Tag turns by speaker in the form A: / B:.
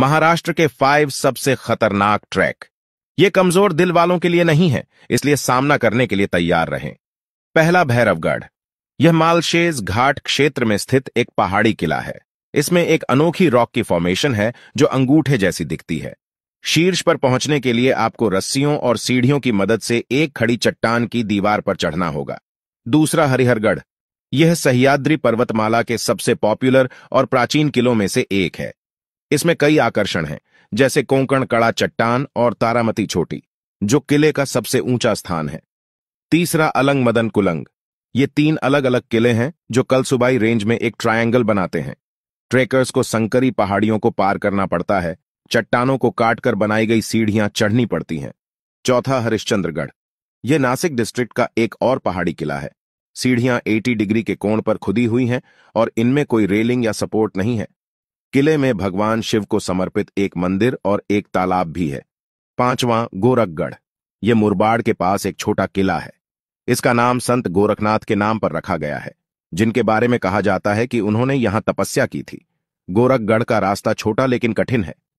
A: महाराष्ट्र के फाइव सबसे खतरनाक ट्रैक ये कमजोर दिल वालों के लिए नहीं है इसलिए सामना करने के लिए तैयार रहें पहला भैरवगढ़ यह मालशेज घाट क्षेत्र में स्थित एक पहाड़ी किला है इसमें एक अनोखी रॉक की फॉर्मेशन है जो अंगूठे जैसी दिखती है शीर्ष पर पहुंचने के लिए आपको रस्सियों और सीढ़ियों की मदद से एक खड़ी चट्टान की दीवार पर चढ़ना होगा दूसरा हरिहरगढ़ यह सहयाद्री पर्वतमाला के सबसे पॉपुलर और प्राचीन किलों में से एक है इसमें कई आकर्षण हैं जैसे कोंकण कड़ा चट्टान और तारामती छोटी जो किले का सबसे ऊंचा स्थान है तीसरा अलंग मदन कुलंग ये तीन अलग अलग किले हैं जो कलसुबाई रेंज में एक ट्रायंगल बनाते हैं ट्रेकर्स को संकरी पहाड़ियों को पार करना पड़ता है चट्टानों को काटकर बनाई गई सीढ़ियां चढ़नी पड़ती हैं चौथा हरिश्चंद्रगढ़ यह नासिक डिस्ट्रिक्ट का एक और पहाड़ी किला है सीढ़ियां 80 डिग्री के कोण पर खुदी हुई हैं और इनमें कोई रेलिंग या सपोर्ट नहीं है किले में भगवान शिव को समर्पित एक मंदिर और एक तालाब भी है पांचवां गोरखगढ़ यह मुरबाड़ के पास एक छोटा किला है इसका नाम संत गोरखनाथ के नाम पर रखा गया है जिनके बारे में कहा जाता है कि उन्होंने यहां तपस्या की थी गोरखगढ़ का रास्ता छोटा लेकिन कठिन है